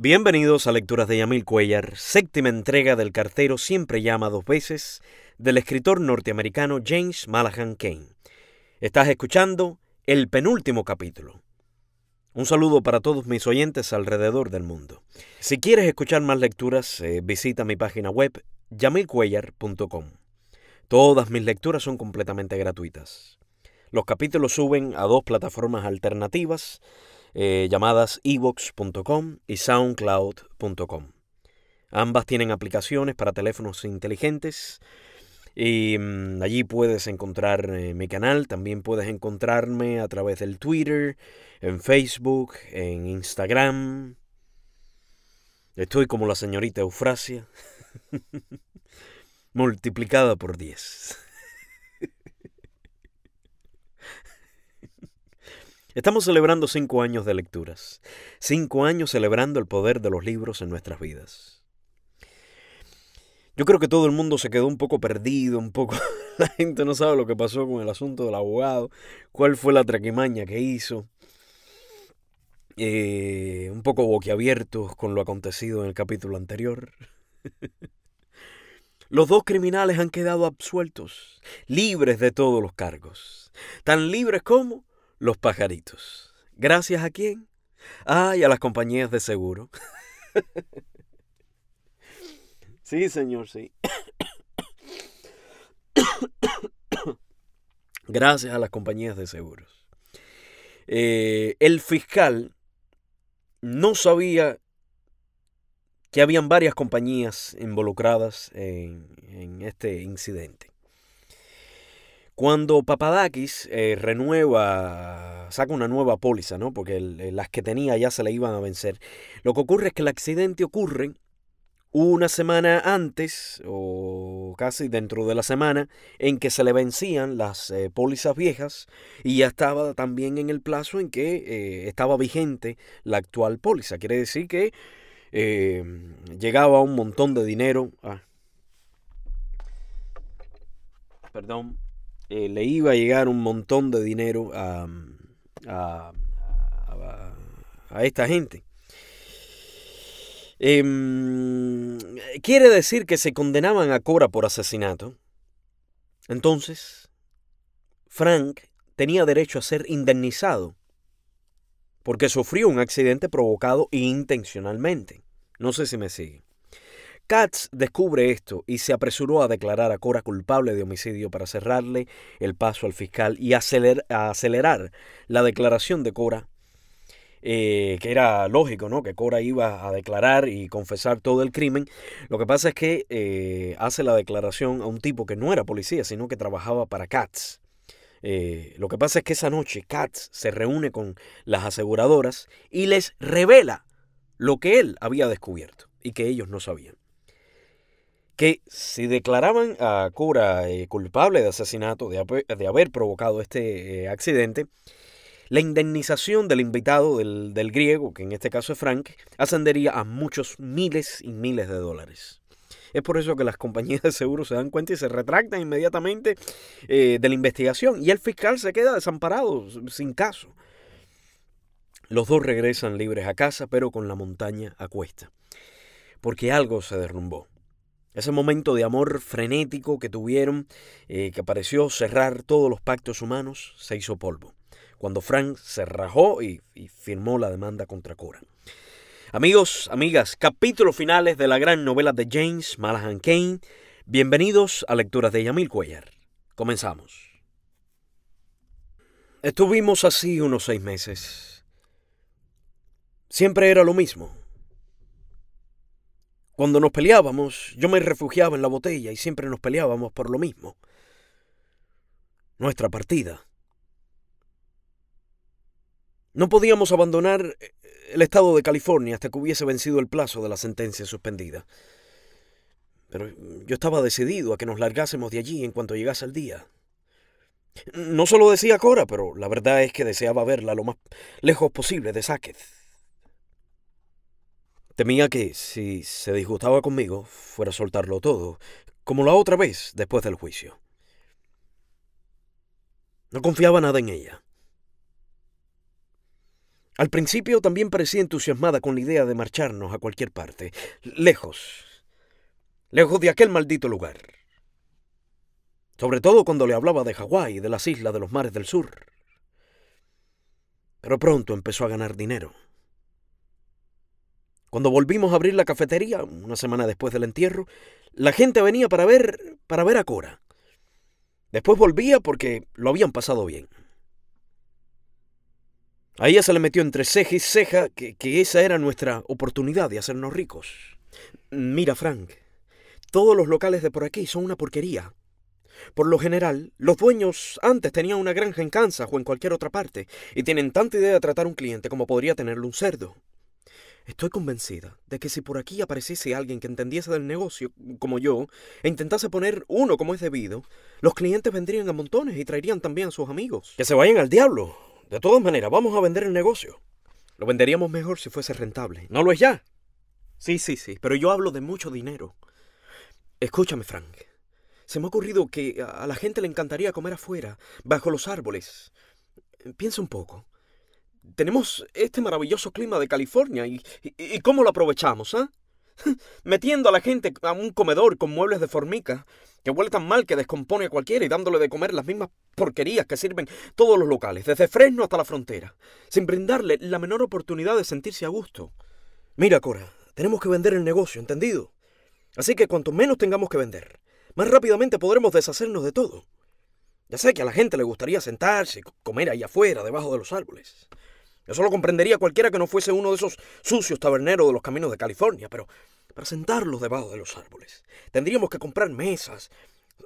Bienvenidos a Lecturas de Yamil Cuellar, séptima entrega del cartero Siempre llama dos veces del escritor norteamericano James Malahan Kane. Estás escuchando el penúltimo capítulo. Un saludo para todos mis oyentes alrededor del mundo. Si quieres escuchar más lecturas, eh, visita mi página web yamilcuellar.com. Todas mis lecturas son completamente gratuitas. Los capítulos suben a dos plataformas alternativas eh, llamadas evox.com y soundcloud.com. Ambas tienen aplicaciones para teléfonos inteligentes y mm, allí puedes encontrar eh, mi canal, también puedes encontrarme a través del Twitter, en Facebook, en Instagram. Estoy como la señorita Eufrasia, multiplicada por 10. Estamos celebrando cinco años de lecturas, cinco años celebrando el poder de los libros en nuestras vidas. Yo creo que todo el mundo se quedó un poco perdido, un poco... La gente no sabe lo que pasó con el asunto del abogado, cuál fue la traquimaña que hizo. Eh, un poco boquiabiertos con lo acontecido en el capítulo anterior. Los dos criminales han quedado absueltos, libres de todos los cargos, tan libres como los pajaritos. ¿Gracias a quién? Ay, a las compañías de seguro. sí, señor, sí. Gracias a las compañías de seguros. Eh, el fiscal no sabía que habían varias compañías involucradas en este incidente. Cuando Papadakis eh, renueva, saca una nueva póliza, ¿no? Porque eh, las que tenía ya se le iban a vencer. Lo que ocurre es que el accidente ocurre una semana antes, o casi dentro de la semana, en que se le vencían las eh, pólizas viejas y ya estaba también en el plazo en que estaba vigente la actual póliza. Quiere decir que em, llegaba un montón de dinero. Ah, perdón eh, le iba a llegar un montón de dinero a, a, a, esta gente. Em, quiere decir que se condenaban a Cora por asesinato. Entonces, Frank tenía derecho a ser indemnizado porque sufrió un accidente provocado intencionalmente. No sé si me sigue. Katz descubre esto y se apresuró a declarar a Cora culpable de homicidio para cerrarle el paso al fiscal y acelerar, la declaración de Cora, eh, que era lógico, ¿no? Que Cora iba a declarar y confesar todo el crimen. Lo que pasa es que eh, hace la declaración a un tipo que no era policía, sino que trabajaba para Katz. Eh, lo que pasa es que esa noche Katz se reúne con las aseguradoras y les revela lo que él había descubierto y que ellos no sabían que si declaraban a Cura eh, culpable de asesinato, de, haber, provocado este eh, accidente, la indemnización del invitado del, griego, que en este caso es Frank, ascendería a muchos miles y miles de dólares. Es por eso que las compañías de seguro se dan cuenta y se retractan inmediatamente eh, de la investigación y el fiscal se queda desamparado, sin caso. Los dos regresan libres a casa, pero con la montaña a cuesta, porque algo se derrumbó. Ese momento de amor frenético que tuvieron, eh, que pareció cerrar todos los pactos humanos, se hizo polvo, cuando Frank se rajó y, y firmó la demanda contra Cora. Amigos, amigas, capítulos finales de la gran novela de James Malahan Kane. Bienvenidos a Lecturas de Yamil Cuellar. Comenzamos. Estuvimos así unos seis meses. Siempre era lo mismo. Cuando nos peleábamos, yo me refugiaba en la botella y siempre nos peleábamos por lo mismo. Nuestra partida. No podíamos abandonar eh, el estado de California hasta que hubiese vencido el plazo de la sentencia suspendida. Pero yo estaba decidido a que nos largásemos de allí en cuanto llegase el día. No solo decía Cora, pero la verdad es que deseaba verla lo más lejos posible de Sáquez. Temía que, si se disgustaba conmigo, fuera a soltarlo todo, como la otra vez después del juicio. No confiaba nada en ella. Al principio también parecía entusiasmada con la idea de marcharnos a cualquier parte, lejos, lejos de aquel maldito lugar. Sobre todo cuando le hablaba de Hawái y de las islas de los mares del sur. Pero pronto empezó a ganar dinero. Cuando volvimos a abrir la cafetería, una semana después del entierro, la gente venía para ver, para ver a Cora. Después volvía porque lo habían pasado bien. A ella se le metió entre ceja y ceja que, que esa era nuestra oportunidad de hacernos ricos. Mira, Frank, todos los locales de por aquí son una porquería. Por lo general, los dueños antes tenían una granja en Kansas o en cualquier otra parte y tienen tanta idea de tratar a un cliente como podría tenerlo un cerdo. Estoy convencida de que si por aquí apareciese alguien que entendiese del negocio, como yo, e intentase poner uno como es debido, los clientes vendrían a montones y traerían también a sus amigos. Que se vayan al diablo. De todas maneras, vamos a vender el negocio. Lo venderíamos mejor si fuese rentable. ¿No lo es ya? Sí, sí, sí, pero yo hablo de mucho dinero. Escúchame, Frank. Se me ha ocurrido que a la gente le encantaría comer afuera, bajo los árboles. Piensa un poco. Tenemos este maravilloso clima de California y, cómo lo aprovechamos, ¿ah? Metiendo a la gente a un comedor con muebles de formica, que huele tan mal que descompone a cualquiera y dándole de comer las mismas porquerías que sirven todos los locales, desde Fresno hasta la frontera, sin brindarle la menor oportunidad de sentirse a gusto. Mira, Cora, tenemos que vender el negocio, ¿entendido? Así que cuanto menos tengamos que vender, más rápidamente podremos deshacernos de todo. Ya sé que a la gente le gustaría sentarse y comer ahí afuera, debajo de los árboles. Eso lo comprendería cualquiera que no fuese uno de esos sucios taberneros de los caminos de California, pero para sentarlos debajo de los árboles tendríamos que comprar mesas,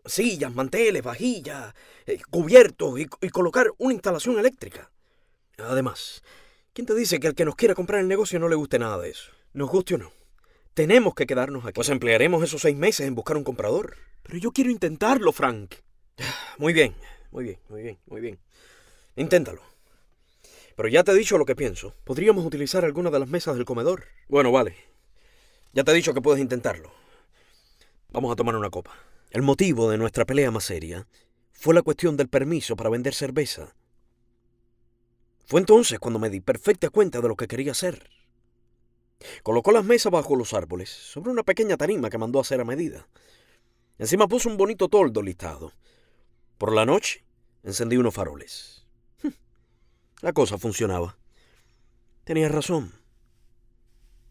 sillas, manteles, vajillas, eh, cubiertos y, colocar una instalación eléctrica. Además, ¿quién te dice que el que nos quiera comprar el negocio no le guste nada de eso? Nos guste o no. Tenemos que quedarnos aquí. Pues emplearemos esos seis meses en buscar un comprador. Pero yo quiero intentarlo, Frank. Ah, muy bien, muy bien, muy bien, muy bien. Inténtalo. Pero ya te he dicho lo que pienso. Podríamos utilizar alguna de las mesas del comedor. Bueno, vale. Ya te he dicho que puedes intentarlo. Vamos a tomar una copa. El motivo de nuestra pelea más seria fue la cuestión del permiso para vender cerveza. Fue entonces cuando me di perfecta cuenta de lo que quería hacer. Colocó las mesas bajo los árboles, sobre una pequeña tarima que mandó hacer a medida. Encima puso un bonito toldo listado. Por la noche, encendí unos faroles. La cosa funcionaba. Tenía razón.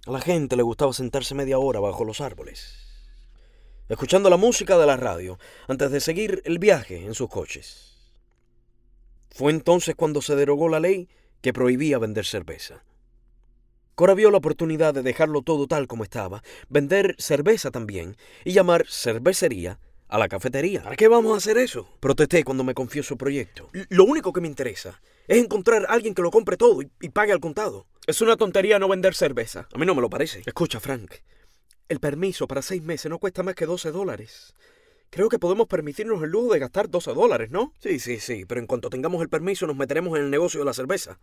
A la gente le gustaba sentarse media hora bajo los árboles, escuchando la música de la radio, antes de seguir el viaje en sus coches. Fue entonces cuando se derogó la ley que prohibía vender cerveza. Cora vio la oportunidad de dejarlo todo tal como estaba, vender cerveza también y llamar cervecería a la cafetería. ¿Para qué vamos a hacer eso? Protesté cuando me confió su proyecto. lo único que me interesa es encontrar a alguien que lo compre todo y, pague al contado. Es una tontería no vender cerveza. A mí no me lo parece. Escucha, Frank. El permiso para seis meses no cuesta más que 12 dólares. Creo que podemos permitirnos el lujo de gastar 12 dólares, ¿no? Sí, sí, sí, pero en cuanto tengamos el permiso nos meteremos en el negocio de la cerveza.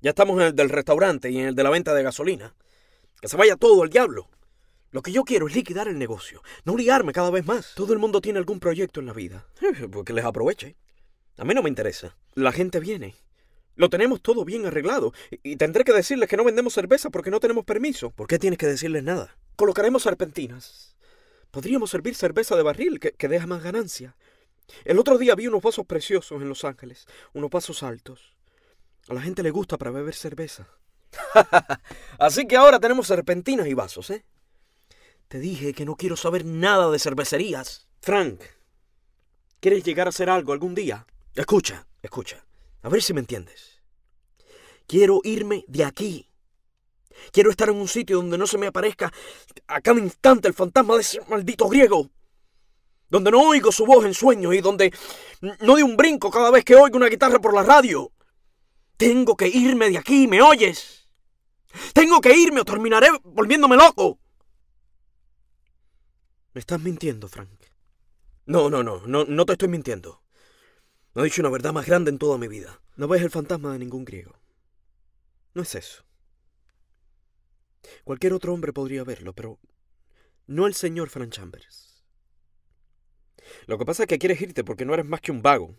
Ya estamos en el del restaurante y en el de la venta de gasolina. Que se vaya todo al diablo. Lo que yo quiero es liquidar el negocio, no liarme cada vez más. Todo el mundo tiene algún proyecto en la vida. Eh, pues que les aproveche. A mí no me interesa. La gente viene. Lo tenemos todo bien arreglado. Y tendré que decirles que no vendemos cerveza porque no tenemos permiso. ¿Por qué tienes que decirles nada? Colocaremos serpentinas. Podríamos servir cerveza de barril, que, que deja más ganancia. El otro día vi unos vasos preciosos en Los Ángeles, unos vasos altos. A la gente le gusta para beber cerveza. Así que ahora tenemos serpentinas y vasos, ¿eh? Te dije que no quiero saber nada de cervecerías. Frank, ¿quieres llegar a hacer algo algún día? Escucha, escucha. A ver si me entiendes. Quiero irme de aquí. Quiero estar en un sitio donde no se me aparezca a cada instante el fantasma de ese maldito griego. Donde no oigo su voz en sueños y donde no doy un brinco cada vez que oigo una guitarra por la radio. Tengo que irme de aquí, ¿me oyes? Tengo que irme o terminaré volviéndome loco. Me estás mintiendo, Frank. No, no, no, no, te estoy mintiendo. No he dicho una verdad más grande en toda mi vida. No ves el fantasma de ningún griego. No es eso. Cualquier otro hombre podría verlo, pero no el señor Frank Chambers. Lo que pasa es que quieres irte porque no eres más que un vago.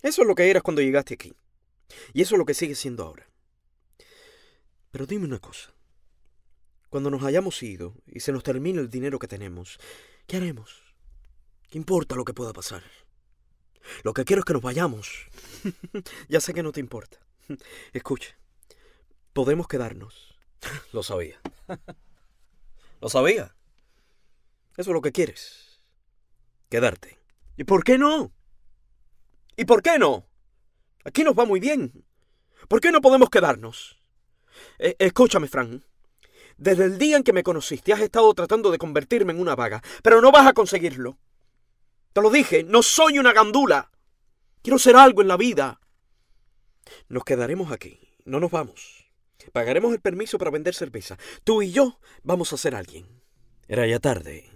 Eso es lo que eras cuando llegaste aquí. Y eso es lo que sigues siendo ahora. Pero dime una cosa. Cuando nos hayamos ido y se nos termine el dinero que tenemos, ¿qué haremos? ¿Qué importa lo que pueda pasar? Lo que quiero es que nos vayamos. ya sé que no te importa. Escucha, podemos quedarnos. lo sabía. lo sabía. Eso es lo que quieres. Quedarte. ¿Y por qué no? ¿Y por qué no? Aquí nos va muy bien. ¿Por qué no podemos quedarnos? Eh, escúchame, Fran. Desde el día en que me conociste has estado tratando de convertirme en una vaga, pero no vas a conseguirlo. Te lo dije, no soy una gandula. Quiero ser algo en la vida. Nos quedaremos aquí, no nos vamos. Pagaremos el permiso para vender cerveza. Tú y yo vamos a ser alguien. Era ya tarde.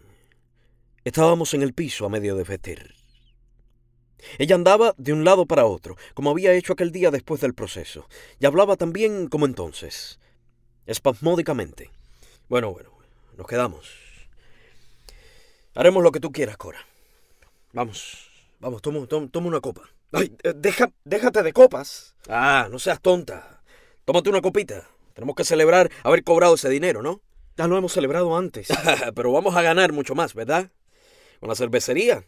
Estábamos en el piso a medio de vestir. Ella andaba de un lado para otro, como había hecho aquel día después del proceso, y hablaba también como entonces espasmódicamente. Bueno, bueno, nos quedamos. Haremos lo que tú quieras, Cora. Vamos, vamos, toma, toma, una copa. Ay, eh, déjate de copas. Ah, no seas tonta. Tómate una copita. Tenemos que celebrar haber cobrado ese dinero, ¿no? Ya lo hemos celebrado antes. Pero vamos a ganar mucho más, ¿verdad? Con la cervecería.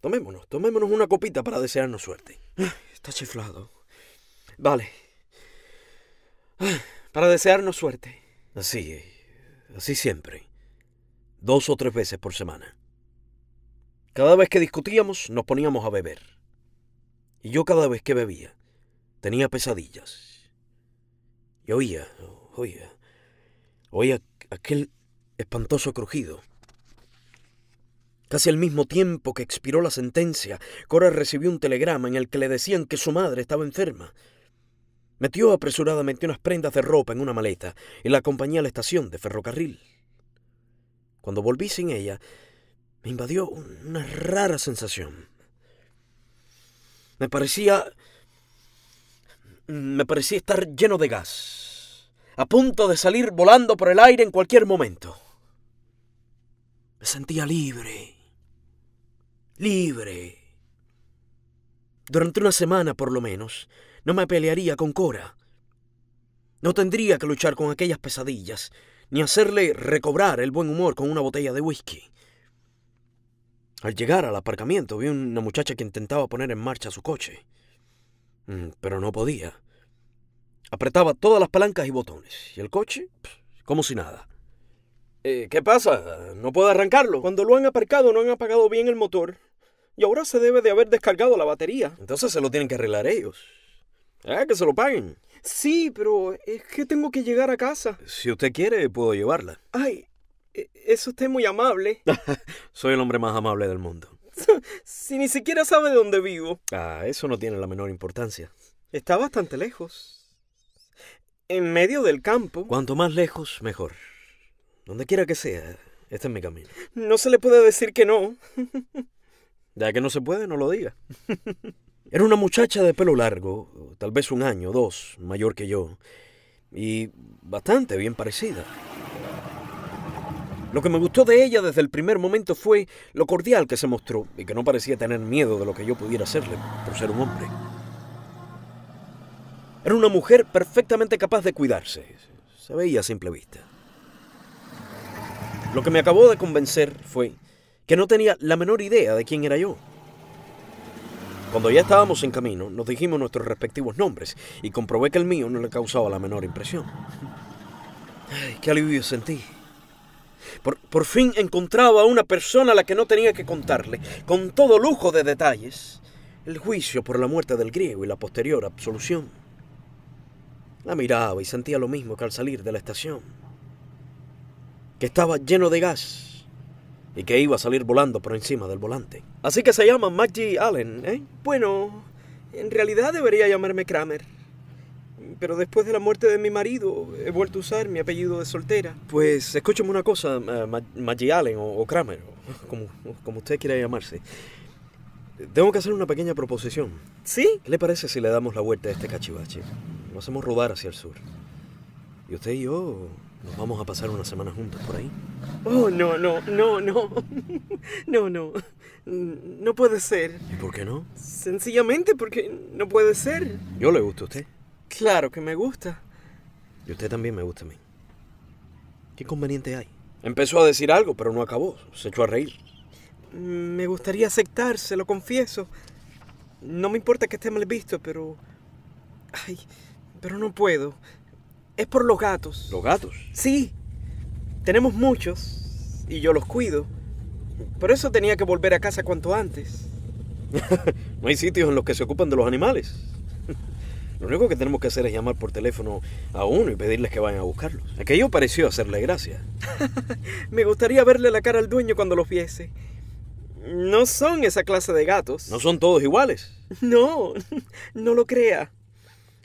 Tomémonos, tomémonos una copita para desearnos suerte. Está chiflado. Vale. Ah para desearnos suerte. Así, así siempre. Dos o tres veces por semana. Cada vez que discutíamos nos poníamos a beber. Y yo cada vez que bebía tenía pesadillas. Y oía, oía, oía aquel espantoso crujido. Casi al mismo tiempo que expiró la sentencia, Cora recibió un telegrama en el que le decían que su madre estaba enferma. Metió apresuradamente unas prendas de ropa en una maleta y la acompañé a la estación de ferrocarril. Cuando volví sin ella, me invadió una rara sensación. Me parecía... Me parecía estar lleno de gas, a punto de salir volando por el aire en cualquier momento. Me sentía libre, libre. Durante una semana por lo menos, no me pelearía con Cora. No tendría que luchar con aquellas pesadillas, ni hacerle recobrar el buen humor con una botella de whisky. Al llegar al aparcamiento vi una muchacha que intentaba poner en marcha su coche, mm, pero no podía. Apretaba todas las palancas y botones, y el coche, como si nada. Eh, ¿Qué pasa? ¿No puedo arrancarlo? Cuando lo han aparcado no han apagado bien el motor, y ahora se debe de haber descargado la batería. Entonces se lo tienen que arreglar ellos. Ah, que se lo paguen. Sí, pero es que tengo que llegar a casa. Si usted quiere, puedo llevarla. Ay, e, eso usted es muy amable. Soy el hombre más amable del mundo. si ni siquiera sabe de dónde vivo. Ah, eso no tiene la menor importancia. Está bastante lejos. En medio del campo. Cuanto más lejos, mejor. Donde quiera que sea, este es mi camino. No se le puede decir que no. ya que no se puede, no lo diga. Era una muchacha de pelo largo, tal vez un año, dos, mayor que yo, y bastante bien parecida. Lo que me gustó de ella desde el primer momento fue lo cordial que se mostró y que no parecía tener miedo de lo que yo pudiera hacerle por ser un hombre. Era una mujer perfectamente capaz de cuidarse, se veía a simple vista. Lo que me acabó de convencer fue que no tenía la menor idea de quién era yo. Cuando ya estábamos en camino, nos dijimos nuestros respectivos nombres y comprobé que el mío no le causaba la menor impresión. Ay, qué alivio sentí. Por, por, fin encontraba a una persona a la que no tenía que contarle, con todo lujo de detalles, el juicio por la muerte del griego y la posterior absolución. La miraba y sentía lo mismo que al salir de la estación, que estaba lleno de gas y que iba a salir volando por encima del volante. Así que se llama Maggie Allen, ¿eh? Bueno, en realidad debería llamarme Kramer. Pero después de la muerte de mi marido, he vuelto a usar mi apellido de soltera. Pues escúchame una cosa, eh, Maggie Allen o, Kramer, como, como usted quiera llamarse. Tengo que hacer una pequeña proposición. ¿Sí? ¿Qué le parece si le damos la vuelta a este cachivache? Nos hacemos rodar hacia el sur. Y usted y yo ¿Nos vamos a pasar una semana juntos por ahí? Oh, no, no, no, no. No, no. No puede ser. ¿Y por qué no? Sencillamente porque no puede ser. Yo le gusto a usted. Claro que me gusta. Y usted también me gusta a mí. ¿Qué conveniente hay? Empezó a decir algo, pero no acabó. Se echó a reír. Me gustaría aceptar, se lo confieso. No me importa que esté mal visto, pero... Ay, pero no puedo es por los gatos. ¿Los gatos? Sí. Tenemos muchos y yo los cuido. Por eso tenía que volver a casa cuanto antes. no hay sitios en los que se ocupan de los animales. Lo único que tenemos que hacer es llamar por teléfono a uno y pedirles que vayan a buscarlos. Aquello pareció hacerle gracia. Me gustaría verle la cara al dueño cuando los viese. No son esa clase de gatos. ¿No son todos iguales? No, no lo crea.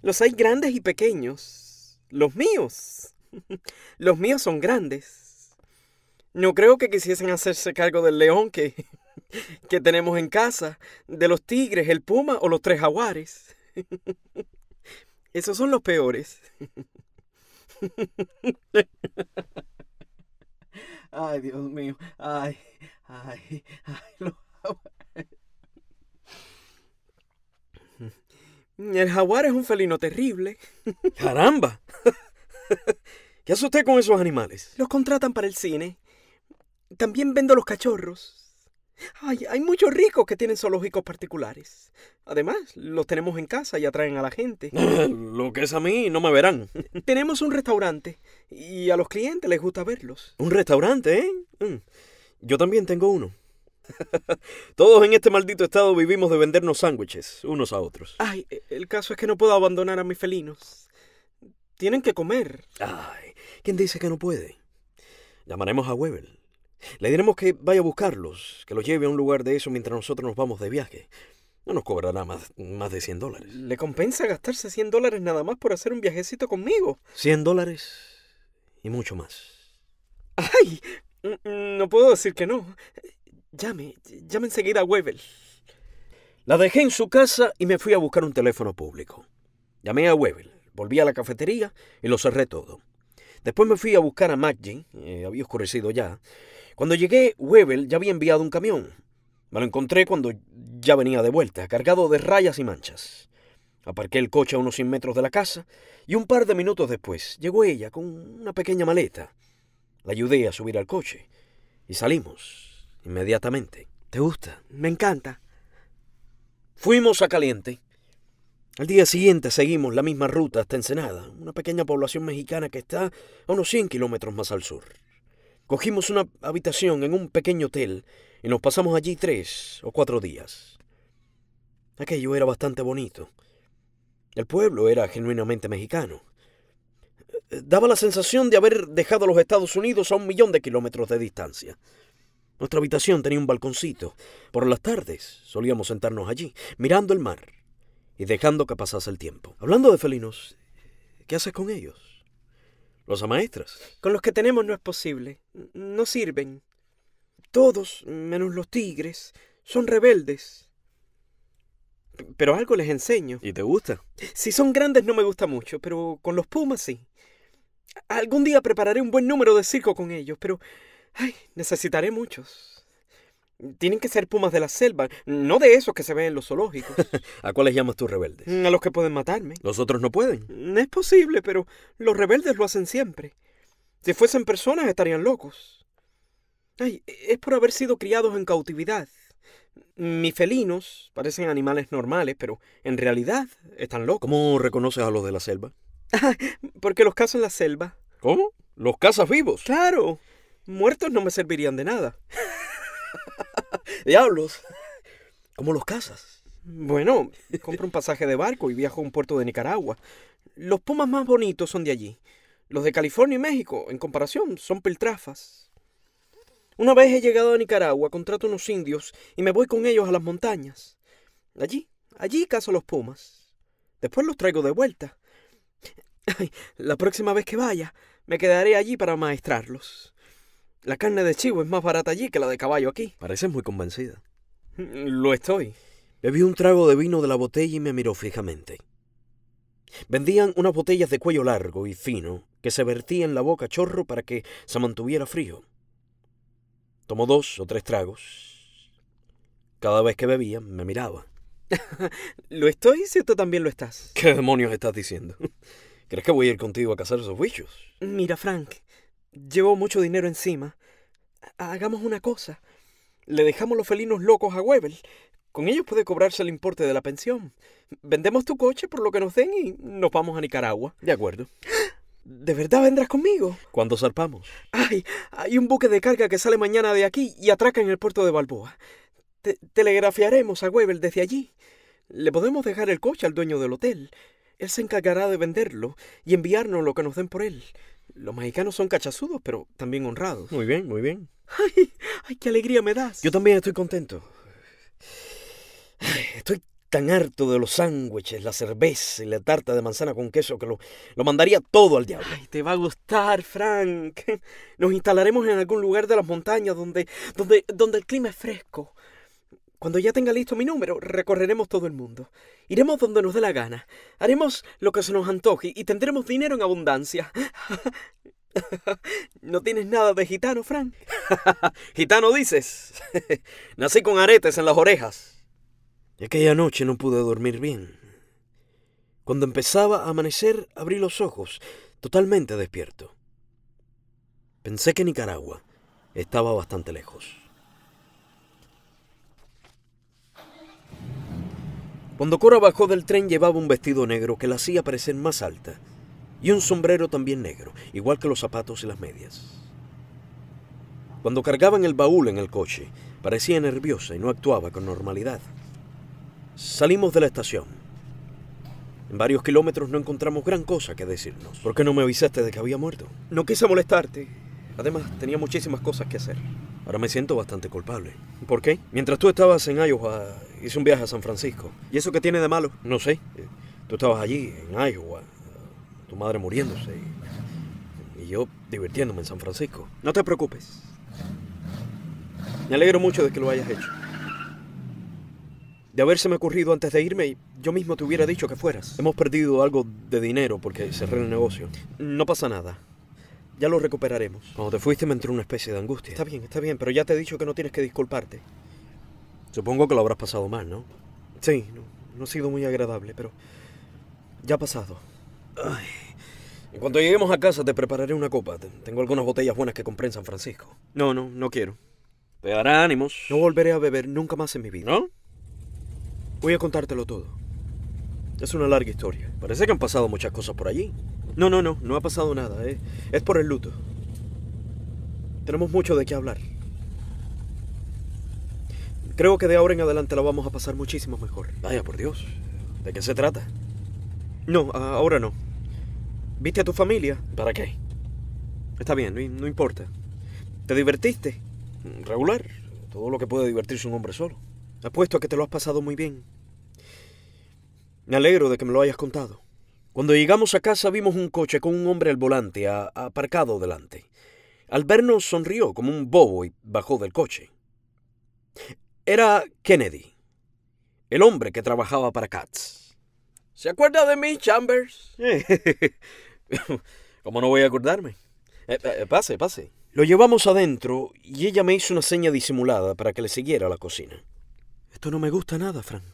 Los hay grandes y pequeños los míos. Los míos son grandes. No creo que quisiesen hacerse cargo del león que, que tenemos en casa, de los tigres, el puma o los tres jaguares. Esos son los peores. Ay, Dios mío. Ay, ay, ay, jaguares. El jaguar es un felino terrible. ¡Caramba! ¿Qué hace usted con esos animales? Los contratan para el cine. También vendo los cachorros. hay muchos ricos que tienen zoológicos particulares. Además, los tenemos en casa y atraen a la gente. Lo que es a mí, no me verán. tenemos un restaurante y a los clientes les gusta verlos. ¿Un restaurante, eh? Mm. Yo también tengo uno. Todos en este maldito estado vivimos de vendernos sándwiches unos a otros. Ay, e, el caso es que no puedo abandonar a mis felinos. Tienen que comer. Ay, ¿quién dice que no puede? Llamaremos a Webel. Le diremos que vaya a buscarlos, que los lleve a un lugar de eso mientras nosotros nos vamos de viaje. No nos cobrará más, más de 100 dólares. ¿Le compensa gastarse 100 dólares nada más por hacer un viajecito conmigo? 100 dólares y mucho más. ¡Ay! Mm, mm, no puedo decir que no. Llame, llame enseguida a Webel. La dejé en su casa y me fui a buscar un teléfono público. Llamé a Webel, volví a la cafetería y lo cerré todo. Después me fui a buscar a Maggie, eh, había oscurecido ya. Cuando llegué, Webel ya había enviado un camión. Me lo encontré cuando ya venía de vuelta, cargado de rayas y manchas. Aparqué el coche a unos 100 metros de la casa y un par de minutos después llegó ella con una pequeña maleta. La ayudé a subir al coche y salimos inmediatamente. ¿Te gusta? Me encanta. Fuimos a Caliente. Al día siguiente seguimos la misma ruta hasta Ensenada, una pequeña población mexicana que está a unos 100 kilómetros más al sur. Cogimos una habitación en un pequeño hotel y nos pasamos allí tres o cuatro días. Aquello era bastante bonito. El pueblo era genuinamente mexicano. Daba la sensación de haber dejado a los Estados Unidos a un millón de kilómetros de distancia. Nuestra habitación tenía un balconcito. Por las tardes solíamos sentarnos allí, mirando el mar y dejando que pasase el tiempo. Hablando de felinos, ¿qué haces con ellos? Los amaestras. Con los que tenemos no es posible. No sirven. Todos, menos los tigres, son rebeldes. pero algo les enseño. ¿Y te gusta? Si son grandes no me gusta mucho, pero con los pumas sí. Algún día prepararé un buen número de circo con ellos, pero Ay, necesitaré muchos. Tienen que ser pumas de la selva, no de esos que se ven en los zoológicos. ¿A cuáles llamas tú rebeldes? Mm, a los que pueden matarme. ¿Los otros no pueden? Mm, es posible, pero los rebeldes lo hacen siempre. Si fuesen personas estarían locos. Ay, es por haber sido criados en cautividad. Mis felinos parecen animales normales, pero en realidad están locos. ¿Cómo reconoces a los de la selva? Porque los cazo en la selva. ¿Cómo? ¿Los cazas vivos? Claro muertos no me servirían de nada. Diablos. ¿Cómo los cazas? Bueno, compro un pasaje de barco y viajo a un puerto de Nicaragua. Los pumas más bonitos son de allí. Los de California y México, en comparación, son piltrafas. Una vez he llegado a Nicaragua, contrato unos indios y me voy con ellos a las montañas. Allí, allí cazo los pumas. Después los traigo de vuelta. la próxima vez que vaya, me quedaré allí para maestrarlos. La carne de chivo es más barata allí que la de caballo aquí. Pareces muy convencida. Mm, lo estoy. Bebí un trago de vino de la botella y me miró fijamente. Vendían unas botellas de cuello largo y fino que se vertía en la boca chorro para que se mantuviera frío. Tomó dos o tres tragos. Cada vez que bebía me miraba. lo estoy si tú también lo estás. ¿Qué demonios estás diciendo? ¿Crees que voy a ir contigo a cazar esos bichos? Mira, Frank, Llevó mucho dinero encima. Hagamos una cosa. Le dejamos los felinos locos a Webel. Con ellos puede cobrarse el importe de la pensión. Vendemos tu coche por lo que nos den y nos vamos a Nicaragua. De acuerdo. ¿De verdad vendrás conmigo? Cuando zarpamos? Ay, hay un buque de carga que sale mañana de aquí y atraca en el puerto de Balboa. telegrafiaremos a Webel desde allí. Le podemos dejar el coche al dueño del hotel. Él se encargará de venderlo y enviarnos lo que nos den por él. Los mexicanos son cachazudos, pero también honrados. Muy bien, muy bien. Ay, qué alegría me das. Yo también estoy contento. estoy tan harto de los sándwiches, la cerveza y la tarta de manzana con queso que lo, mandaría todo al diablo. Ay, te va a gustar, Frank. Nos instalaremos en algún lugar de las montañas donde, donde, donde el clima es fresco. Cuando ya tenga listo mi número, recorreremos todo el mundo. Iremos donde nos dé la gana. Haremos lo que se nos antoje y tendremos dinero en abundancia. ¿No tienes nada de gitano, Frank? ¿Gitano dices? Nací con aretes en las orejas. Y aquella noche no pude dormir bien. Cuando empezaba a amanecer, abrí los ojos, totalmente despierto. Pensé que Nicaragua estaba bastante lejos. Cuando Cora bajó del tren llevaba un vestido negro que la hacía parecer más alta y un sombrero también negro, igual que los zapatos y las medias. Cuando cargaban el baúl en el coche, parecía nerviosa y no actuaba con normalidad. Salimos de la estación. En varios kilómetros no encontramos gran cosa que decirnos. ¿Por qué no me avisaste de que había muerto? No quise molestarte. Además, tenía muchísimas cosas que hacer. Ahora me siento bastante culpable. ¿Por qué? Mientras tú estabas en Iowa, hice un viaje a San Francisco. ¿Y eso qué tiene de malo? No sé. Eh, tú estabas allí, en Iowa, tu madre muriéndose y, yo divirtiéndome en San Francisco. No te preocupes. Me alegro mucho de que lo hayas hecho. De haberse me ocurrido antes de irme, yo mismo te hubiera dicho que fueras. Hemos perdido algo de dinero porque cerré el negocio. No pasa nada. Ya lo recuperaremos. Cuando te fuiste me entró una especie de angustia. Está bien, está bien, pero ya te he dicho que no tienes que disculparte. Supongo que lo habrás pasado mal, ¿no? Sí, no, ha sido muy agradable, pero ya ha pasado. En cuanto lleguemos a casa te prepararé una copa. Tengo algunas botellas buenas que compré en San Francisco. No, no, no quiero. Te dará ánimos. No volveré a beber nunca más en mi vida. ¿No? Voy a contártelo todo. Es una larga historia. Parece que han pasado muchas cosas por allí. No, no, no, no ha pasado nada. ¿eh? Es por el luto. Tenemos mucho de qué hablar. Creo que de ahora en adelante la vamos a pasar muchísimo mejor. Vaya, por Dios. ¿De qué se trata? No, ahora no. ¿Viste a tu familia? ¿Para qué? Está bien, no importa. ¿Te divertiste? Regular. Todo lo que puede divertirse un hombre solo. Apuesto a que te lo has pasado muy bien. Me alegro de que me lo hayas contado. Cuando llegamos a casa vimos un coche con un hombre al volante aparcado delante. Al vernos sonrió como un bobo y bajó del coche. Era Kennedy, el hombre que trabajaba para Katz. ¿Se acuerda de mí, Chambers? ¿Cómo no voy a acordarme? Eh, eh, pase, pase. Lo llevamos adentro y ella me hizo una seña disimulada para que le siguiera a la cocina. Esto no me gusta nada, Frank.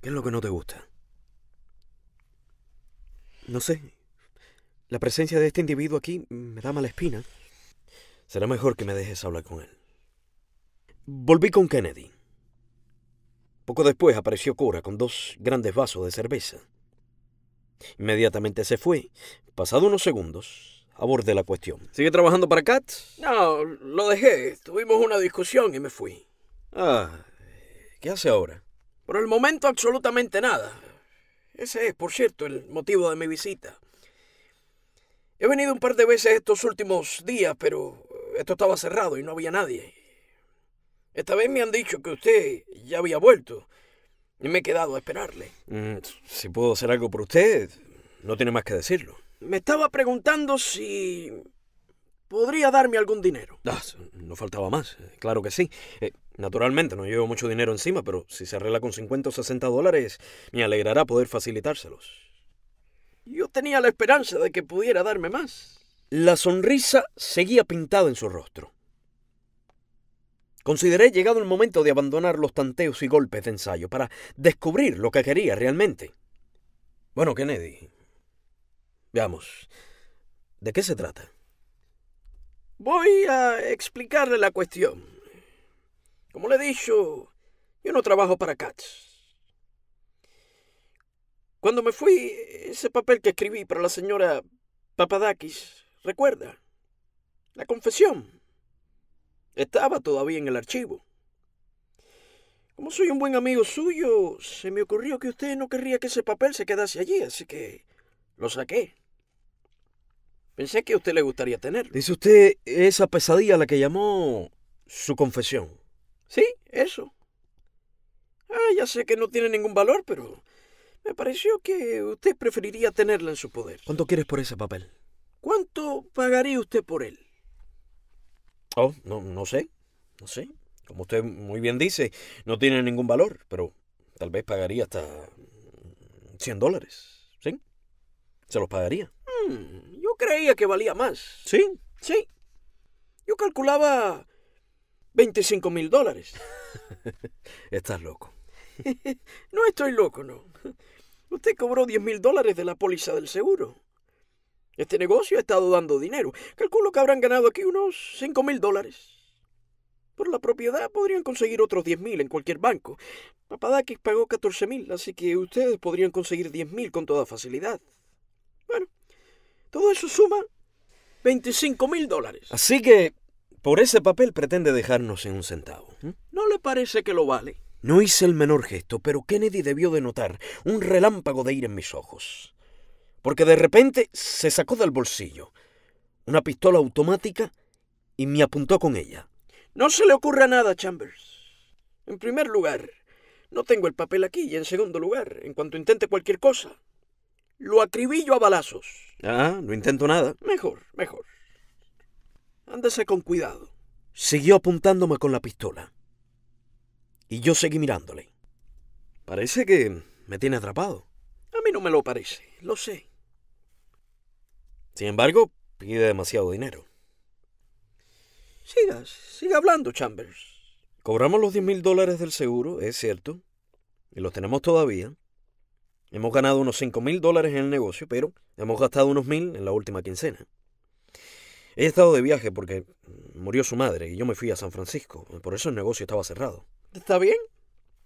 ¿Qué es lo que no te gusta? No sé. La presencia de este individuo aquí me da mala espina. Será mejor que me dejes hablar con él. Volví con Kennedy. Poco después apareció Cora con dos grandes vasos de cerveza. Inmediatamente se fue. Pasado unos segundos, abordé la cuestión. ¿Sigue trabajando para Katz? No, lo dejé. Tuvimos una discusión y me fui. Ah, ¿qué hace ahora? Por el momento absolutamente nada. Ese es, por cierto, el motivo de mi visita. He venido un par de veces estos últimos días, pero esto estaba cerrado y no había nadie. Esta vez me han dicho que usted ya había vuelto. Y me he quedado a esperarle. Mm, si puedo hacer algo por usted, no tiene más que decirlo. Me estaba preguntando si podría darme algún dinero. Ah, no faltaba más, claro que sí. Eh, Naturalmente, no llevo mucho dinero encima, pero si se arregla con 50 o 60 dólares, me alegrará poder facilitárselos. Yo tenía la esperanza de que pudiera darme más. La sonrisa seguía pintada en su rostro. Consideré llegado el momento de abandonar los tanteos y golpes de ensayo para descubrir lo que quería realmente. Bueno, Kennedy, veamos, ¿de qué se trata? Voy a explicarle la cuestión. Como le he dicho, yo no trabajo para Katz. Cuando me fui, ese papel que escribí para la señora Papadakis, recuerda, la confesión, estaba todavía en el archivo. Como soy un buen amigo suyo, se me ocurrió que usted no querría que ese papel se quedase allí, así que lo saqué. Pensé que a usted le gustaría tenerlo. Dice usted esa pesadilla la que llamó su confesión. Sí, eso. Ah, ya sé que no tiene ningún valor, pero me pareció que usted preferiría tenerla en su poder. ¿Cuánto quieres por ese papel? ¿Cuánto pagaría usted por él? Oh, no, no sé, no sé. Como usted muy bien dice, no tiene ningún valor, pero tal vez pagaría hasta 100 dólares, ¿sí? Se los pagaría. Hmm, yo creía que valía más. ¿Sí? Sí. Yo calculaba 25 mil dólares. Estás loco. no estoy loco, no. Usted cobró 10 mil dólares de la póliza del seguro. Este negocio ha estado dando dinero. Calculo que habrán ganado aquí unos cinco mil dólares. Por la propiedad podrían conseguir otros 10.000 mil en cualquier banco. Papadakis pagó 14.000, mil, así que ustedes podrían conseguir 10 mil con toda facilidad. Bueno, todo eso suma 25 mil dólares. Así que por ese papel pretende dejarnos en un centavo. ¿No le parece que lo vale? No hice el menor gesto, pero Kennedy debió de notar un relámpago de ira en mis ojos. Porque de repente se sacó del bolsillo una pistola automática y me apuntó con ella. No se le ocurra nada, Chambers. En primer lugar, no tengo el papel aquí y en segundo lugar, en cuanto intente cualquier cosa, lo acribillo a balazos. Ah, no intento nada. Mejor, mejor. Ándese con cuidado. Siguió apuntándome con la pistola. Y yo seguí mirándole. Parece que me tiene atrapado. A mí no me lo parece, lo sé. Sin embargo, pide demasiado dinero. Siga, siga hablando, Chambers. Cobramos los 10 mil dólares del seguro, es cierto, y los tenemos todavía. Hemos ganado unos 5 mil dólares en el negocio, pero hemos gastado unos mil en la última quincena. He estado de viaje porque murió su madre y yo me fui a San Francisco. Por eso el negocio estaba cerrado. ¿Está bien?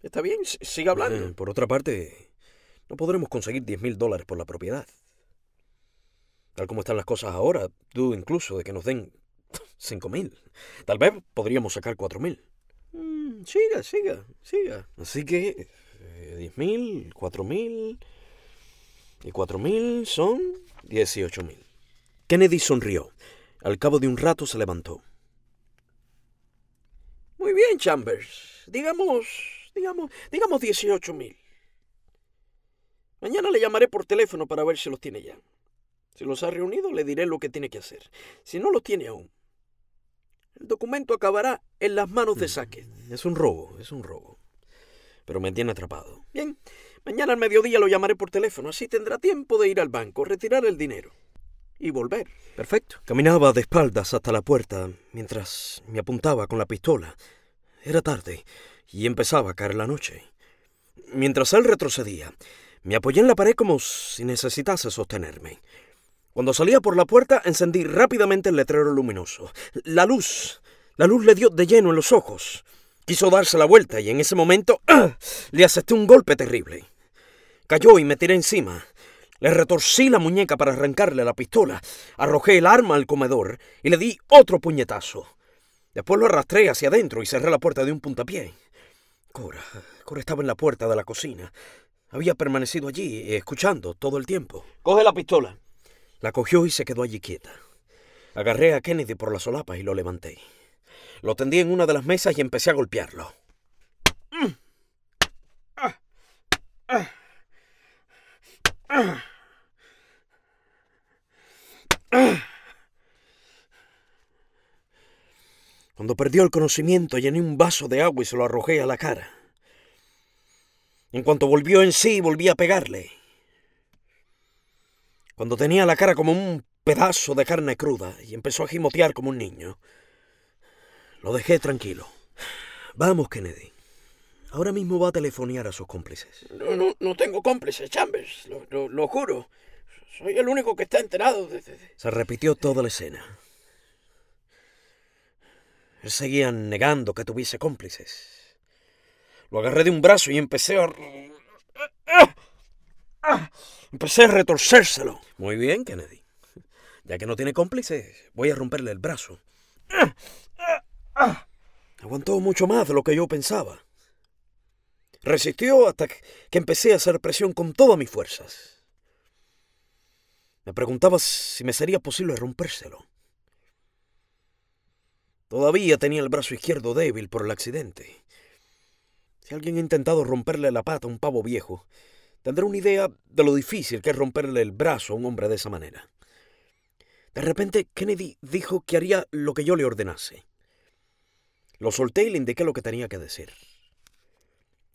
Está bien, siga hablando. Eh, por otra parte, no podremos conseguir 10 mil dólares por la propiedad. Tal como están las cosas ahora, dudo incluso de que nos den 5.000. mil. Tal vez podríamos sacar 4.000. mil. Mm, siga, siga, siga. Así que 10.000, eh, 10 mil, mil y 4.000 mil son 18.000. mil. Kennedy sonrió. Al cabo de un rato se levantó. Muy bien, Chambers. Digamos, digamos, digamos 18 mil. Mañana le llamaré por teléfono para ver si los tiene ya. Si los ha reunido, le diré lo que tiene que hacer. Si no los tiene aún, el documento acabará en las manos de mm, Saque. Es un robo, es un robo. Pero me tiene atrapado. Bien, mañana al mediodía lo llamaré por teléfono, así tendrá tiempo de ir al banco, retirar el dinero y volver. Perfecto. Caminaba de espaldas hasta la puerta mientras me apuntaba con la pistola. Era tarde y empezaba a caer la noche. Mientras él retrocedía, me apoyé en la pared como si necesitase sostenerme. Cuando salía por la puerta, encendí rápidamente el letrero luminoso. La luz. La luz le dio de lleno en los ojos. Quiso darse la vuelta y en ese momento le asesté un golpe terrible. Cayó y me tiré encima. Le retorcí la muñeca para arrancarle la pistola, arrojé el arma al comedor y le di otro puñetazo. Después lo arrastré hacia adentro y cerré la puerta de un puntapié. Cora, Cora estaba en la puerta de la cocina. Había permanecido allí, escuchando todo el tiempo. Coge la pistola. La cogió y se quedó allí quieta. Agarré a Kennedy por la solapa y lo levanté. Lo tendí en una de las mesas y empecé a golpearlo. Mm. Ah. ah. ah. ah. Cuando perdió el conocimiento, llené un vaso de agua y se lo arrojé a la cara. En cuanto volvió en sí, volví a pegarle. Cuando tenía la cara como un pedazo de carne cruda y empezó a gimotear como un niño, lo dejé tranquilo. Vamos, Kennedy. Ahora mismo va a telefonear a sus cómplices. No, tengo cómplices, Chambers, lo juro. Soy el único que está enterado. De, Se repitió toda la escena. Él seguía negando que tuviese cómplices. Lo agarré de un brazo y empecé a... Empecé a retorcérselo. Muy bien, Kennedy. Ya que no tiene cómplices, voy a romperle el brazo. Aguantó mucho más de lo que yo pensaba. Resistió hasta que empecé a hacer presión con todas mis fuerzas. Me preguntaba si me sería posible rompérselo. Todavía tenía el brazo izquierdo débil por el accidente. Si alguien ha intentado romperle la pata a un pavo viejo, tendrá una idea de lo difícil que es romperle el brazo a un hombre de esa manera. De repente, Kennedy dijo que haría lo que yo le ordenase. Lo solté y le indiqué lo que tenía que decir.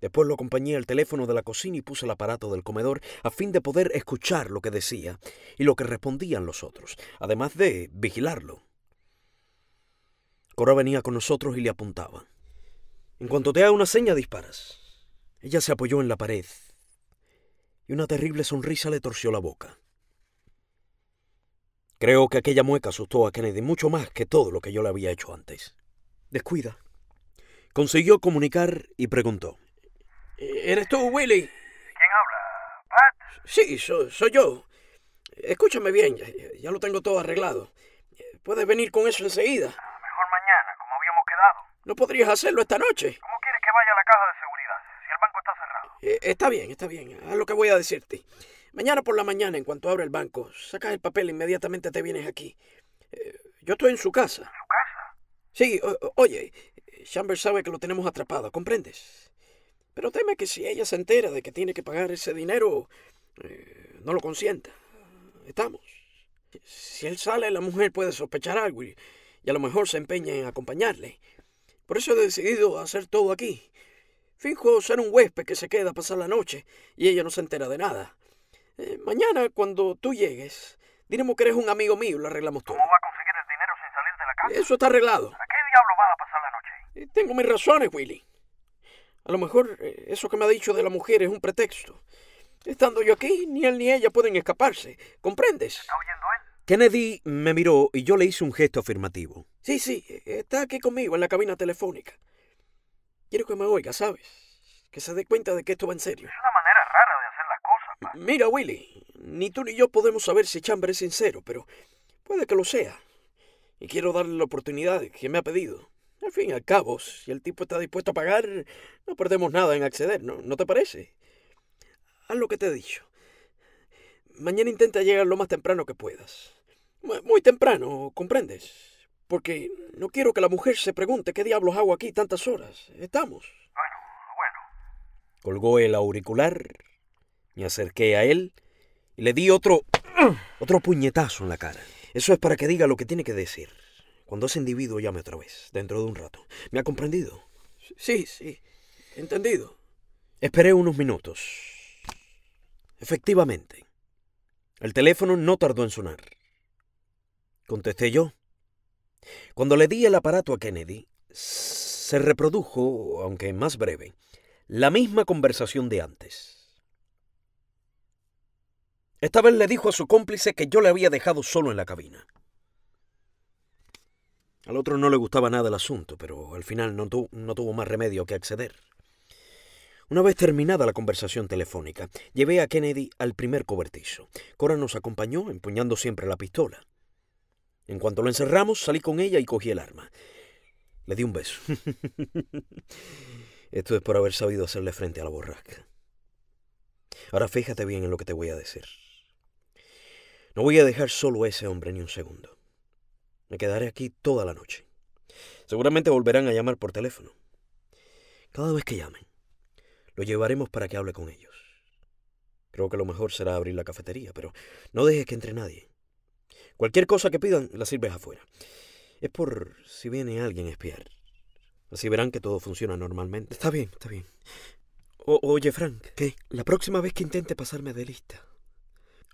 Después lo acompañé al teléfono de la cocina y puse el aparato del comedor a fin de poder escuchar lo que decía y lo que respondían los otros, además de vigilarlo. Cora venía con nosotros y le apuntaba. En cuanto te haga una seña, disparas. Ella se apoyó en la pared y una terrible sonrisa le torció la boca. Creo que aquella mueca asustó a Kennedy mucho más que todo lo que yo le había hecho antes. Descuida. Consiguió comunicar y preguntó. Eh, ¿Eres tú, Willy? ¿Quién habla? ¿Pat? Sí, soy yo. Escúchame bien, ya, lo tengo todo arreglado. Puedes venir con eso enseguida. Ah, mejor mañana, como habíamos quedado. ¿No podrías hacerlo esta noche? ¿Cómo quieres que vaya a la caja de seguridad si el banco está cerrado? Eh, está bien, está bien. Haz lo que voy a decirte. Mañana por la mañana, en cuanto abra el banco, sacas el papel e inmediatamente te vienes aquí. Eh, yo estoy en su casa. su casa? Sí, oye, Chambers sabe que lo tenemos atrapado, ¿comprendes? Pero teme que si ella se entera de que tiene que pagar ese dinero, eh, no lo consienta. Estamos. Si él sale, la mujer puede sospechar algo y, a lo mejor se empeña en acompañarle. Por eso he decidido hacer todo aquí. Finjo ser un huésped que se queda a pasar la noche y ella no se entera de nada. Eh, mañana, cuando tú llegues, diremos que eres un amigo mío y lo arreglamos todo. ¿Cómo va a conseguir el dinero sin salir de la casa? Eso está arreglado. ¿A qué diablo va a pasar la noche? Eh, tengo mis razones, Willy. A lo mejor eh, eso que me ha dicho de la mujer es un pretexto. Estando yo aquí, ni él ni ella pueden escaparse. ¿Comprendes? oyendo él? Kennedy me miró y yo le hice un gesto afirmativo. Sí, sí, está aquí conmigo en la cabina telefónica. Quiero que me oiga, ¿sabes? Que se dé cuenta de que esto va en serio. Es una manera rara de hacer las cosas, pa. Mira, Willy, ni tú ni yo podemos saber si Chamber es sincero, pero puede que lo sea. Y quiero darle la oportunidad que me ha pedido. Al fin y al cabo, si el tipo está dispuesto a pagar, no perdemos nada en acceder, ¿no, te parece? Haz lo que te he dicho. Mañana intenta llegar lo más temprano que puedas. Muy temprano, ¿comprendes? Porque no quiero que la mujer se pregunte qué diablos hago aquí tantas horas. Estamos. Bueno, bueno. Colgó el auricular, me acerqué a él y le di otro... otro puñetazo en la cara. Eso es para que diga lo que tiene que decir. Cuando ese individuo llame otra vez, dentro de un rato. ¿Me ha comprendido? Sí, sí. Entendido. Esperé unos minutos. Efectivamente. El teléfono no tardó en sonar. Contesté yo. Cuando le di el aparato a Kennedy, se reprodujo, aunque más breve, la misma conversación de antes. Esta vez le dijo a su cómplice que yo le había dejado solo en la cabina. Al otro no le gustaba nada el asunto, pero al final no, tuvo más remedio que acceder. Una vez terminada la conversación telefónica, llevé a Kennedy al primer cobertizo. Cora nos acompañó, empuñando siempre la pistola. En cuanto lo encerramos, salí con ella y cogí el arma. Le di un beso. Esto es por haber sabido hacerle frente a la borrasca. Ahora fíjate bien en lo que te voy a decir. No voy a dejar solo a ese hombre ni un segundo. Me quedaré aquí toda la noche. Seguramente volverán a llamar por teléfono. Cada vez que llamen, lo llevaremos para que hable con ellos. Creo que lo mejor será abrir la cafetería, pero no dejes que entre nadie. Cualquier cosa que pidan, la sirves afuera. Es por si viene alguien a espiar. Así verán que todo funciona normalmente. Está bien, está bien. oye, Frank. ¿Qué? La próxima vez que intente pasarme de lista,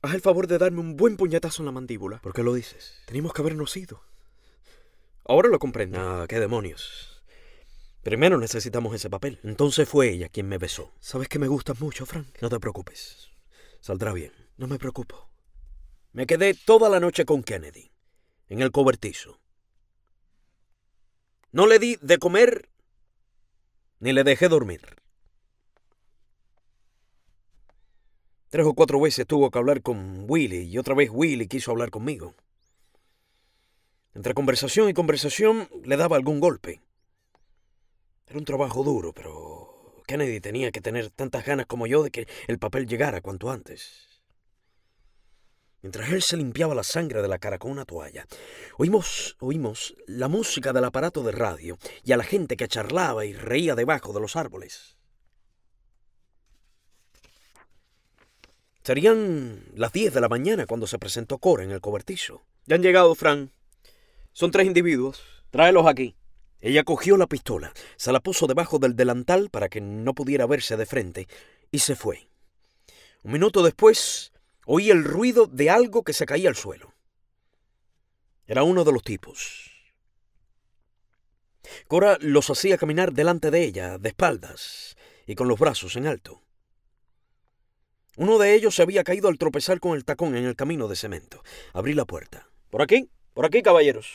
Haz el favor de darme un buen puñetazo en la mandíbula. ¿Por qué lo dices? Tenemos que habernos ido. Ahora lo comprendo. Ah, qué demonios. Primero necesitamos ese papel. Entonces fue ella quien me besó. Sabes que me gustas mucho, Frank. No te preocupes. Saldrá bien. No me preocupo. Me quedé toda la noche con Kennedy, en el cobertizo. No le di de comer ni le dejé dormir. Tres o cuatro veces tuvo que hablar con Willy y otra vez Willy quiso hablar conmigo. Entre conversación y conversación le daba algún golpe. Era un trabajo duro, pero Kennedy tenía que tener tantas ganas como yo de que el papel llegara cuanto antes. Mientras él se limpiaba la sangre de la cara con una toalla, oímos, oímos la música del aparato de radio y a la gente que charlaba y reía debajo de los árboles. Serían las 10 de la mañana cuando se presentó Cora en el cobertizo. Ya han llegado, Fran. Son tres individuos. Tráelos aquí. Ella cogió la pistola, se la puso debajo del delantal para que no pudiera verse de frente y se fue. Un minuto después oí el ruido de algo que se caía al suelo. Era uno de los tipos. Cora los hacía caminar delante de ella, de espaldas y con los brazos en alto. Uno de ellos se había caído al tropezar con el tacón en el camino de cemento. Abrí la puerta. ¿Por aquí? ¿Por aquí, caballeros?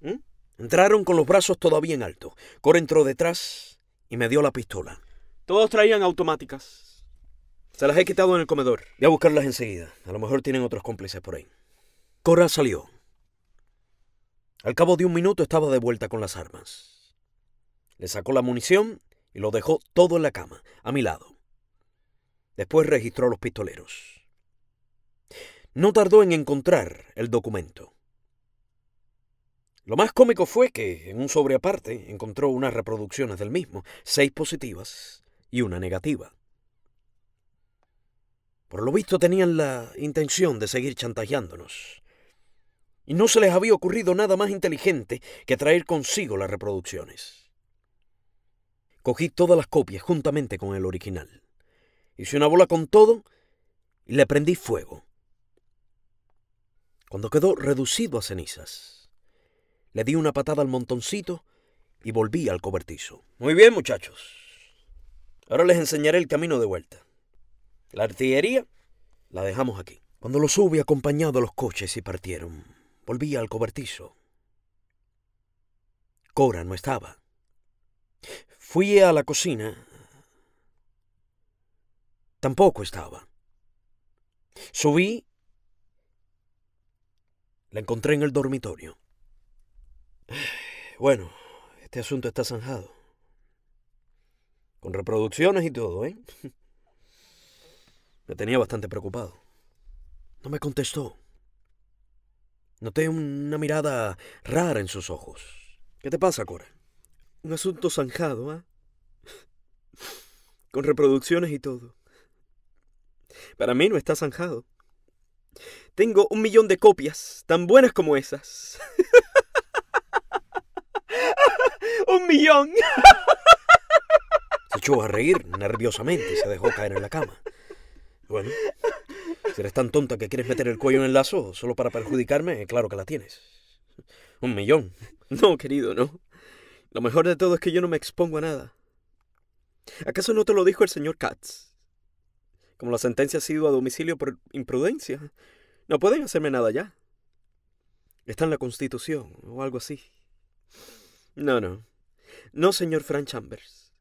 ¿Mm? Entraron con los brazos todavía en alto. Cora entró detrás y me dio la pistola. Todos traían automáticas. Se las he quitado en el comedor. Voy a buscarlas enseguida. A lo mejor tienen otros cómplices por ahí. Cora salió. Al cabo de un minuto estaba de vuelta con las armas. Le sacó la munición y lo dejó todo en la cama, a mi lado. Después registró los pistoleros. No tardó en encontrar el documento. Lo más cómico fue que, en un sobre aparte, encontró unas reproducciones del mismo, seis positivas y una negativa. Por lo visto tenían la intención de seguir chantajeándonos. Y no se les había ocurrido nada más inteligente que traer consigo las reproducciones. Cogí todas las copias juntamente con el original. Hice una bola con todo y le prendí fuego. Cuando quedó reducido a cenizas, le di una patada al montoncito y volví al cobertizo. Muy bien, muchachos. Ahora les enseñaré el camino de vuelta. La artillería la dejamos aquí. Cuando los subí acompañado a los coches y partieron, volví al cobertizo. Cora no estaba. Fui a la cocina tampoco estaba. Subí, la encontré en el dormitorio. Bueno, este asunto está zanjado. Con reproducciones y todo, ¿eh? Me tenía bastante preocupado. No me contestó. Noté una mirada rara en sus ojos. ¿Qué te pasa, Cora? Un asunto zanjado, ¿ah? ¿eh? Con reproducciones y todo. Para mí no está zanjado. Tengo un millón de copias tan buenas como esas. un millón. Se echó a reír nerviosamente y se dejó caer en la cama. Bueno, si eres tan tonta que quieres meter el cuello en el lazo solo para perjudicarme, claro que la tienes. Un millón. No, querido, no. Lo mejor de todo es que yo no me expongo a nada. ¿Acaso no te lo dijo el señor Katz? Como la sentencia ha sido a domicilio por imprudencia, no pueden hacerme nada ya. Está en la Constitución o algo así. No, no. No, señor Frank Chambers.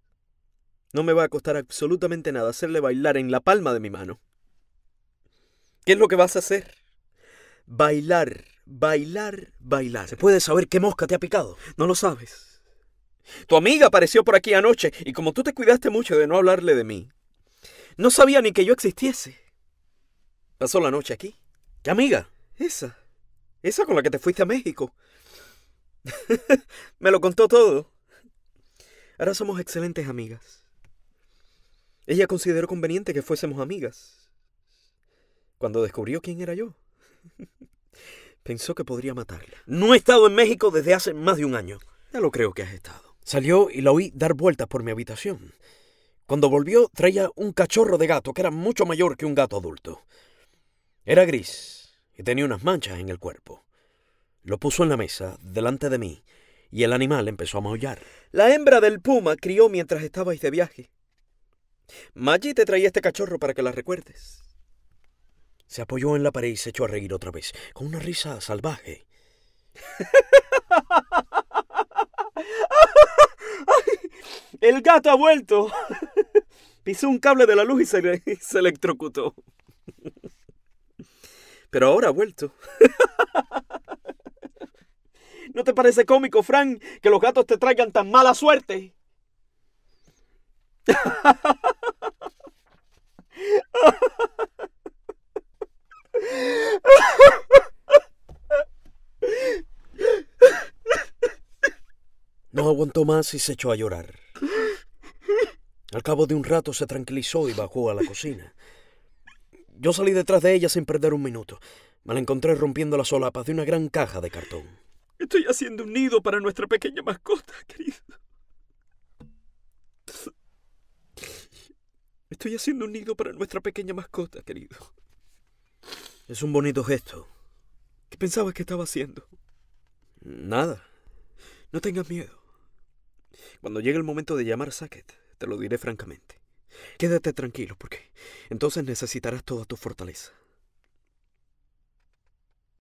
No me va a costar absolutamente nada hacerle bailar en la palma de mi mano. ¿Qué es lo que vas a hacer? Bailar, bailar, bailar. ¿Se puede saber qué mosca te ha picado? No lo sabes. Tu amiga apareció por aquí anoche y como tú te cuidaste mucho de no hablarle de mí, no sabía ni que yo existiese. Pasó la noche aquí. ¿Qué amiga? Esa. Esa con la que te fuiste a México. Me lo contó todo. Ahora somos excelentes amigas. Ella consideró conveniente que fuésemos amigas. Cuando descubrió quién era yo, pensó que podría matarla. No he estado en México desde hace más de un año. Ya lo creo que has estado. Salió y la oí dar vueltas por mi habitación. Cuando volvió traía un cachorro de gato que era mucho mayor que un gato adulto. Era gris y tenía unas manchas en el cuerpo. Lo puso en la mesa, delante de mí, y el animal empezó a maullar. La hembra del puma crió mientras estabais de viaje. Maggie te traía este cachorro para que la recuerdes. Se apoyó en la pared y se echó a reír otra vez, con una risa salvaje. ¡El gato ha vuelto! Pisó un cable de la luz y se, electrocutó. Pero ahora ha vuelto. ¿No te parece cómico, Frank, que los gatos te traigan tan mala suerte? No aguantó más y se echó a llorar. Al cabo de un rato se tranquilizó y bajó a la cocina. Yo salí detrás de ella sin perder un minuto. Me la encontré rompiendo las solapas de una gran caja de cartón. Estoy haciendo un nido para nuestra pequeña mascota, querido. Estoy haciendo un nido para nuestra pequeña mascota, querido. Es un bonito gesto. ¿Qué pensabas que estaba haciendo? Nada. No tengas miedo. Cuando llegue el momento de llamar a Sackett, te lo diré francamente. Quédate tranquilo, porque entonces necesitarás toda tu fortaleza.